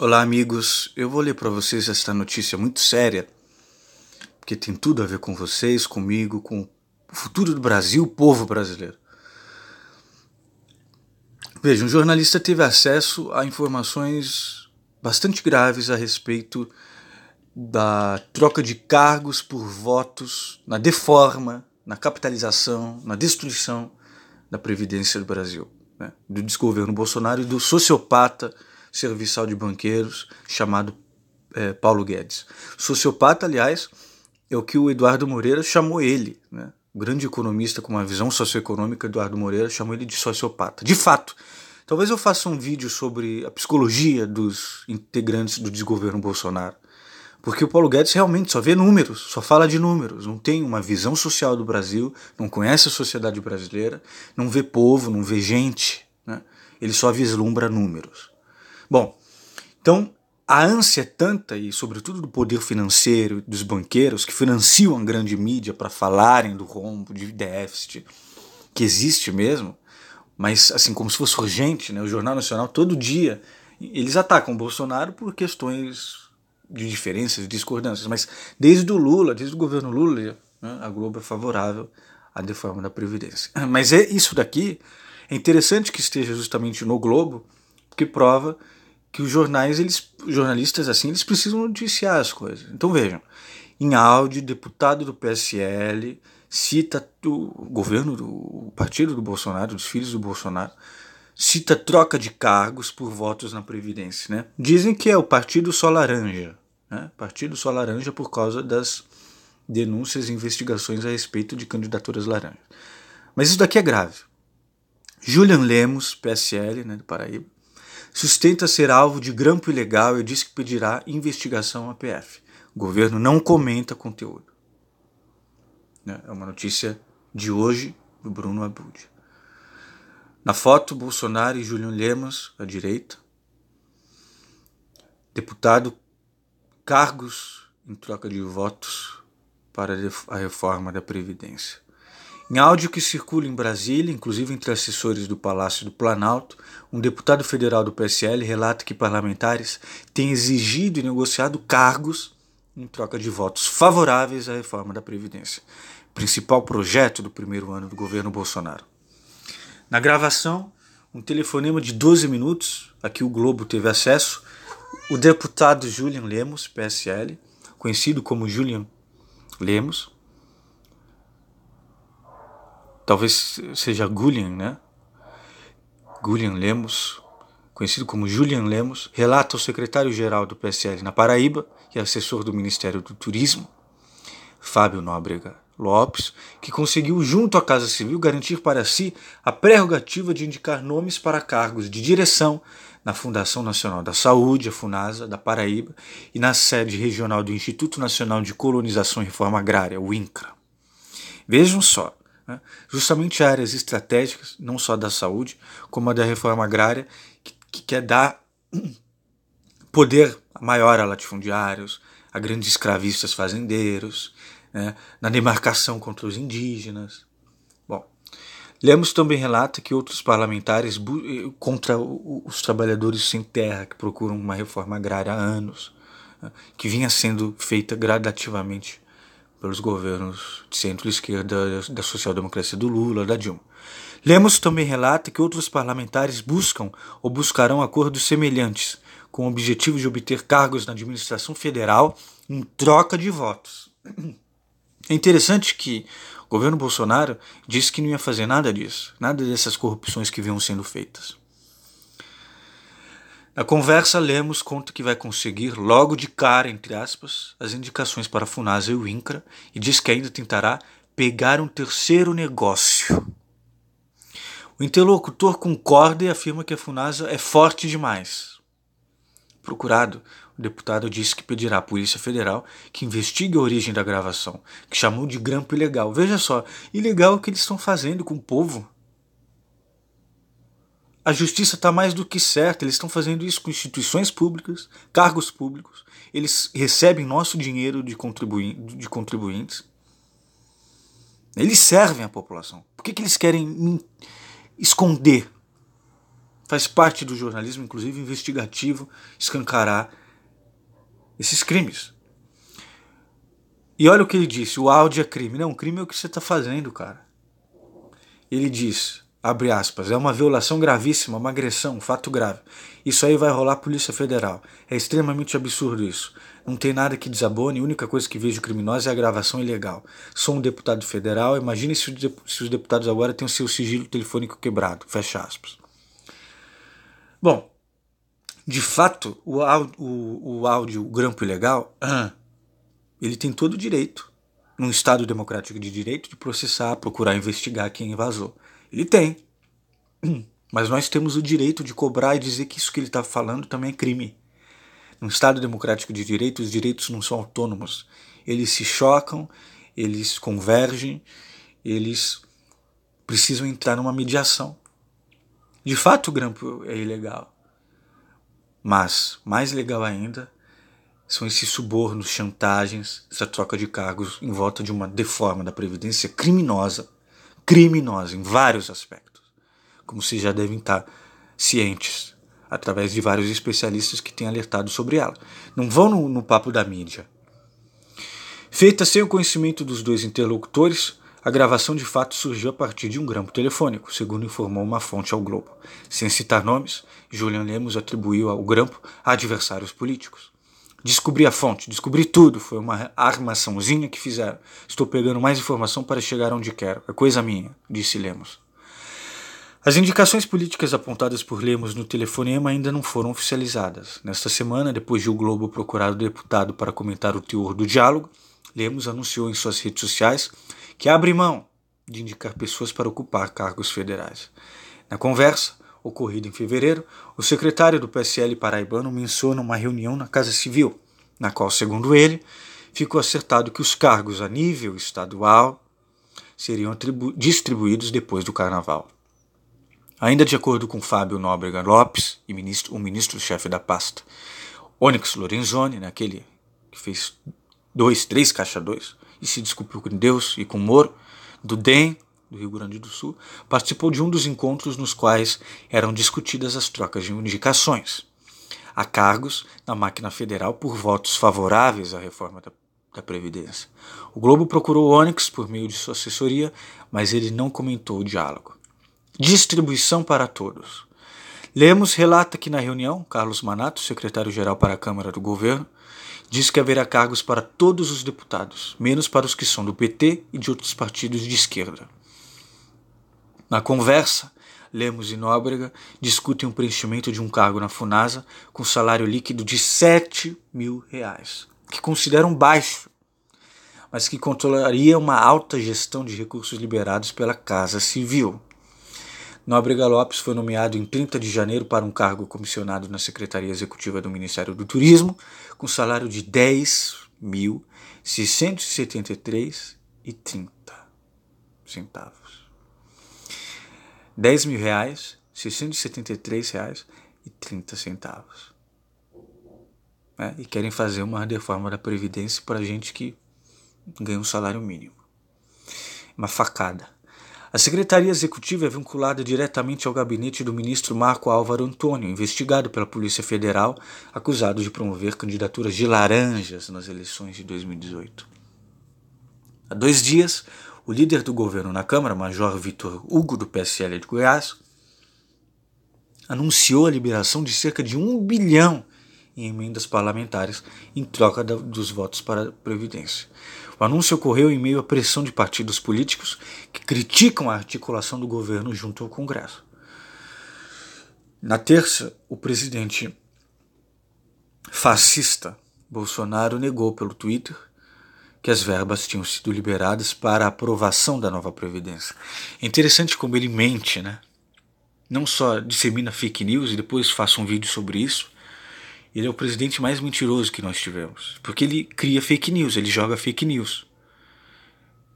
Olá, amigos. Eu vou ler para vocês esta notícia muito séria, porque tem tudo a ver com vocês, comigo, com o futuro do Brasil, o povo brasileiro. Veja, um jornalista teve acesso a informações bastante graves a respeito da troca de cargos por votos na deforma, na capitalização, na destruição da Previdência do Brasil, né? do desgoverno Bolsonaro e do sociopata serviçal de banqueiros chamado é, Paulo Guedes. Sociopata, aliás, é o que o Eduardo Moreira chamou ele, né? o grande economista com uma visão socioeconômica, Eduardo Moreira, chamou ele de sociopata. De fato, talvez eu faça um vídeo sobre a psicologia dos integrantes do desgoverno Bolsonaro. Porque o Paulo Guedes realmente só vê números, só fala de números, não tem uma visão social do Brasil, não conhece a sociedade brasileira, não vê povo, não vê gente, né? ele só vislumbra números. Bom, então a ânsia é tanta, e sobretudo do poder financeiro, dos banqueiros, que financiam a grande mídia para falarem do rombo, de déficit, que existe mesmo, mas assim, como se fosse urgente, né? o Jornal Nacional todo dia, eles atacam o Bolsonaro por questões de diferenças, de discordâncias, mas desde o Lula, desde o governo Lula, né, a Globo é favorável à reforma da Previdência. Mas é isso daqui, é interessante que esteja justamente no Globo, porque prova que os jornais, eles, jornalistas assim, eles precisam noticiar as coisas. Então vejam, em áudio, deputado do PSL cita o governo do o partido do Bolsonaro, dos filhos do Bolsonaro, cita troca de cargos por votos na previdência, né? Dizem que é o partido só laranja, né? Partido só laranja por causa das denúncias e investigações a respeito de candidaturas laranjas. Mas isso daqui é grave. Julian Lemos, PSL, né, do Paraíba, sustenta ser alvo de grampo ilegal e diz que pedirá investigação à PF. O governo não comenta conteúdo. Né? É uma notícia de hoje do Bruno Abud. Na foto, Bolsonaro e Julian Lemos à direita. Deputado, cargos em troca de votos para a reforma da Previdência. Em áudio que circula em Brasília, inclusive entre assessores do Palácio do Planalto, um deputado federal do PSL relata que parlamentares têm exigido e negociado cargos em troca de votos favoráveis à reforma da Previdência, principal projeto do primeiro ano do governo Bolsonaro. Na gravação, um telefonema de 12 minutos, a que o Globo teve acesso, o deputado Julian Lemos, PSL, conhecido como Julian Lemos, talvez seja Gulian, né? Gulian Lemos, conhecido como Julian Lemos, relata ao secretário-geral do PSL na Paraíba e assessor do Ministério do Turismo, Fábio Nóbrega Lopes, que conseguiu, junto à Casa Civil, garantir para si a prerrogativa de indicar nomes para cargos de direção na Fundação Nacional da Saúde, a FUNASA, da Paraíba, e na sede regional do Instituto Nacional de Colonização e Reforma Agrária, o INCRA. Vejam só, né? Justamente áreas estratégicas, não só da saúde, como a da reforma agrária, que, que quer dar poder maior a latifundiários, a grandes escravistas fazendeiros, né? na demarcação contra os indígenas. Bom, Lemos também relata que outros parlamentares eh, contra os trabalhadores sem terra que procuram uma reforma agrária há anos, né? que vinha sendo feita gradativamente pelos governos de centro-esquerda, da social-democracia do Lula, da Dilma. Lemos também relata que outros parlamentares buscam ou buscarão acordos semelhantes, com o objetivo de obter cargos na administração federal em troca de votos. É interessante que o governo Bolsonaro disse que não ia fazer nada disso, nada dessas corrupções que vinham sendo feitas. Na conversa, Lemos conta que vai conseguir, logo de cara, entre aspas, as indicações para a Funasa e o INCRA e diz que ainda tentará pegar um terceiro negócio. O interlocutor concorda e afirma que a Funasa é forte demais. Procurado, o deputado disse que pedirá à Polícia Federal que investigue a origem da gravação, que chamou de grampo ilegal. Veja só, ilegal o que eles estão fazendo com o povo. A justiça está mais do que certa, eles estão fazendo isso com instituições públicas, cargos públicos, eles recebem nosso dinheiro de, contribuí de contribuintes. Eles servem a população. Por que, que eles querem esconder? Faz parte do jornalismo, inclusive investigativo, escancarar esses crimes. E olha o que ele disse: o áudio é crime. Não, crime é o que você está fazendo, cara. Ele diz: abre aspas, é uma violação gravíssima, uma agressão, um fato grave. Isso aí vai rolar Polícia Federal. É extremamente absurdo isso. Não tem nada que desabone, a única coisa que vejo criminosa é a gravação ilegal. Sou um deputado federal, imagine se os deputados agora têm o seu sigilo telefônico quebrado. Fecha aspas. Bom, de fato, o áudio, o, o, áudio, o grampo ilegal, ele tem todo o direito, num Estado democrático de direito, de processar, procurar investigar quem invasou. Ele tem. Mas nós temos o direito de cobrar e dizer que isso que ele está falando também é crime. Num Estado democrático de direito, os direitos não são autônomos. Eles se chocam, eles convergem, eles precisam entrar numa mediação. De fato, o grampo é ilegal. Mas, mais legal ainda, são esses subornos, chantagens, essa troca de cargos em volta de uma deforma da Previdência criminosa criminosa em vários aspectos, como vocês já devem estar cientes, através de vários especialistas que têm alertado sobre ela. Não vão no, no papo da mídia. Feita sem o conhecimento dos dois interlocutores, a gravação de fato surgiu a partir de um grampo telefônico, segundo informou uma fonte ao Globo. Sem citar nomes, Julian Lemos atribuiu ao grampo adversários políticos. Descobri a fonte, descobri tudo. Foi uma armaçãozinha que fizeram. Estou pegando mais informação para chegar onde quero. É coisa minha, disse Lemos. As indicações políticas apontadas por Lemos no telefonema ainda não foram oficializadas. Nesta semana, depois de o Globo procurar o deputado para comentar o teor do diálogo, Lemos anunciou em suas redes sociais que abre mão de indicar pessoas para ocupar cargos federais. Na conversa, ocorrido em fevereiro, o secretário do PSL paraibano menciona uma reunião na Casa Civil, na qual, segundo ele, ficou acertado que os cargos a nível estadual seriam distribuídos depois do carnaval. Ainda de acordo com Fábio Nóbrega Lopes, e ministro, o ministro-chefe da pasta, Onyx Lorenzoni, aquele que fez dois, três caixa dois, e se desculpou com Deus e com Moro, do DEM, do Rio Grande do Sul, participou de um dos encontros nos quais eram discutidas as trocas de indicações a cargos na máquina federal por votos favoráveis à reforma da, da Previdência. O Globo procurou Onyx por meio de sua assessoria, mas ele não comentou o diálogo. Distribuição para todos. Lemos relata que na reunião, Carlos Manato, secretário-geral para a Câmara do Governo, diz que haverá cargos para todos os deputados, menos para os que são do PT e de outros partidos de esquerda. Na conversa, Lemos e Nóbrega discutem o preenchimento de um cargo na Funasa com salário líquido de 7 mil reais, que consideram baixo, mas que controlaria uma alta gestão de recursos liberados pela Casa Civil. Nóbrega Lopes foi nomeado em 30 de janeiro para um cargo comissionado na Secretaria Executiva do Ministério do Turismo, com salário de 10.673,30 centavos. 10 mil reais, 673 reais e 30 centavos. Né? E querem fazer uma reforma da Previdência para gente que ganha um salário mínimo. Uma facada. A Secretaria Executiva é vinculada diretamente ao gabinete do ministro Marco Álvaro Antônio, investigado pela Polícia Federal, acusado de promover candidaturas de laranjas nas eleições de 2018. Há dois dias, o líder do governo na Câmara, Major Vitor Hugo, do PSL de Goiás, anunciou a liberação de cerca de um bilhão em emendas parlamentares em troca da, dos votos para a Previdência. O anúncio ocorreu em meio à pressão de partidos políticos que criticam a articulação do governo junto ao Congresso. Na terça, o presidente fascista Bolsonaro negou pelo Twitter que as verbas tinham sido liberadas para a aprovação da nova Previdência. É interessante como ele mente, né? Não só dissemina fake news e depois faça um vídeo sobre isso. Ele é o presidente mais mentiroso que nós tivemos. Porque ele cria fake news, ele joga fake news.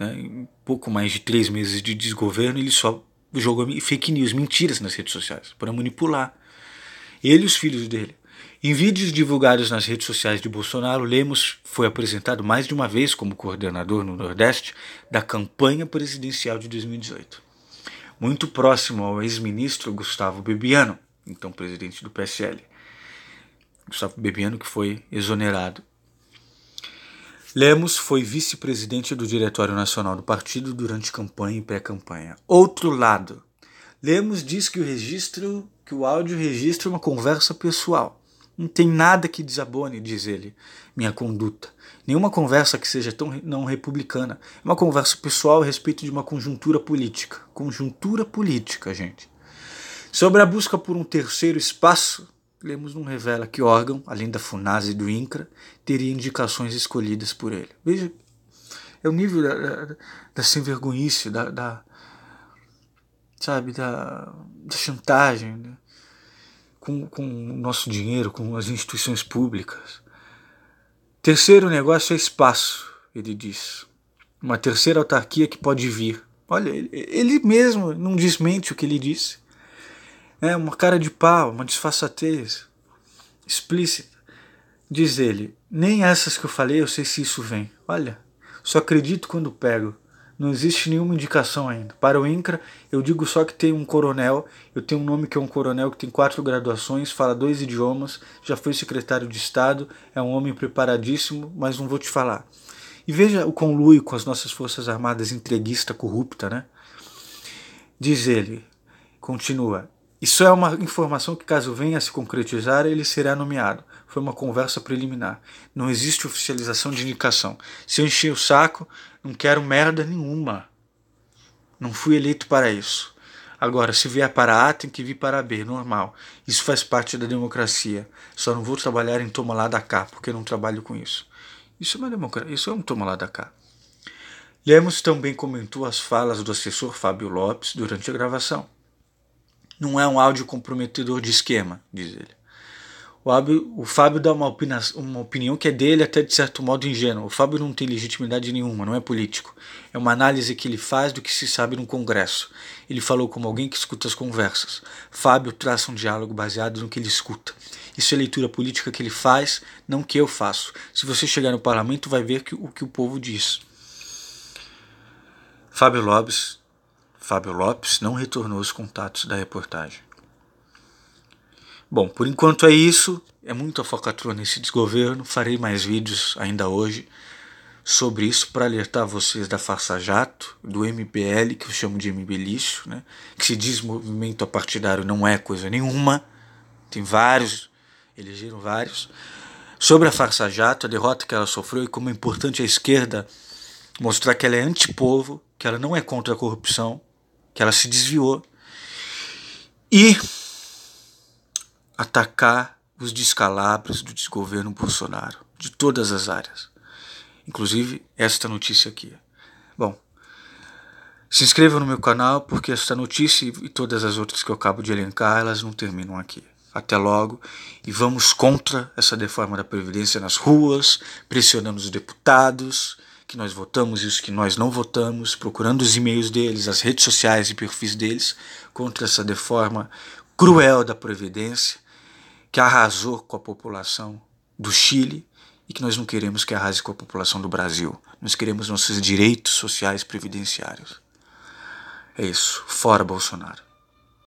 Né? Em pouco mais de três meses de desgoverno, ele só jogou fake news, mentiras nas redes sociais, para manipular. Ele e os filhos dele. Em vídeos divulgados nas redes sociais de Bolsonaro, Lemos foi apresentado mais de uma vez como coordenador no Nordeste da campanha presidencial de 2018. Muito próximo ao ex-ministro Gustavo Bebiano, então presidente do PSL. Gustavo Bebiano, que foi exonerado Lemos foi vice-presidente do Diretório Nacional do Partido durante campanha e pré-campanha. Outro lado. Lemos diz que o registro, que o áudio registra uma conversa pessoal. Não tem nada que desabone, diz ele, minha conduta. Nenhuma conversa que seja tão não republicana. É uma conversa pessoal a respeito de uma conjuntura política. Conjuntura política, gente. Sobre a busca por um terceiro espaço, Lemos não revela que órgão, além da FUNASE e do INCRA, teria indicações escolhidas por ele. Veja, é o nível da, da, da sem vergonhice, da, da sabe, da, da chantagem, né? com, com o nosso dinheiro, com as instituições públicas. Terceiro negócio é espaço, ele diz. Uma terceira autarquia que pode vir. Olha, ele mesmo não desmente o que ele disse. É uma cara de pau, uma disfarçatez explícita. Diz ele: Nem essas que eu falei eu sei se isso vem. Olha, só acredito quando pego não existe nenhuma indicação ainda. Para o INCRA, eu digo só que tem um coronel, eu tenho um nome que é um coronel que tem quatro graduações, fala dois idiomas, já foi secretário de Estado, é um homem preparadíssimo, mas não vou te falar. E veja o conluio com as nossas Forças Armadas entreguista corrupta, né? Diz ele, continua. Isso é uma informação que, caso venha a se concretizar, ele será nomeado foi uma conversa preliminar. Não existe oficialização de indicação. Se eu encher o saco, não quero merda nenhuma. Não fui eleito para isso. Agora, se vier para A, tem que vir para B, normal. Isso faz parte da democracia. Só não vou trabalhar em toma lá da cá, porque não trabalho com isso. Isso é uma democracia, isso é um toma lá da cá. Lemos também comentou as falas do assessor Fábio Lopes durante a gravação. Não é um áudio comprometedor de esquema, diz ele. O, o Fábio dá uma, opina, uma opinião que é dele, até de certo modo ingênua. O Fábio não tem legitimidade nenhuma, não é político. É uma análise que ele faz do que se sabe no congresso. Ele falou como alguém que escuta as conversas. Fábio traça um diálogo baseado no que ele escuta. Isso é leitura política que ele faz, não que eu faço. Se você chegar no parlamento, vai ver que, o que o povo diz. Fábio Lopes, Fábio Lopes não retornou os contatos da reportagem. Bom, por enquanto é isso. É muita focatrua nesse desgoverno. Farei mais vídeos ainda hoje sobre isso para alertar vocês da Farsa Jato, do MPL, que eu chamo de MBLício, né? que se diz movimento apartidário não é coisa nenhuma. Tem vários, elegeram vários. Sobre a Farsa Jato, a derrota que ela sofreu e como é importante a esquerda mostrar que ela é antipovo, que ela não é contra a corrupção, que ela se desviou. E atacar os descalabros do desgoverno Bolsonaro, de todas as áreas. Inclusive esta notícia aqui. Bom, se inscreva no meu canal porque esta notícia e todas as outras que eu acabo de elencar, elas não terminam aqui. Até logo e vamos contra essa deforma da Previdência nas ruas, pressionando os deputados que nós votamos e os que nós não votamos, procurando os e-mails deles, as redes sociais e perfis deles, contra essa deforma cruel da Previdência que arrasou com a população do Chile e que nós não queremos que arrase com a população do Brasil. Nós queremos nossos direitos sociais previdenciários. É isso. Fora Bolsonaro.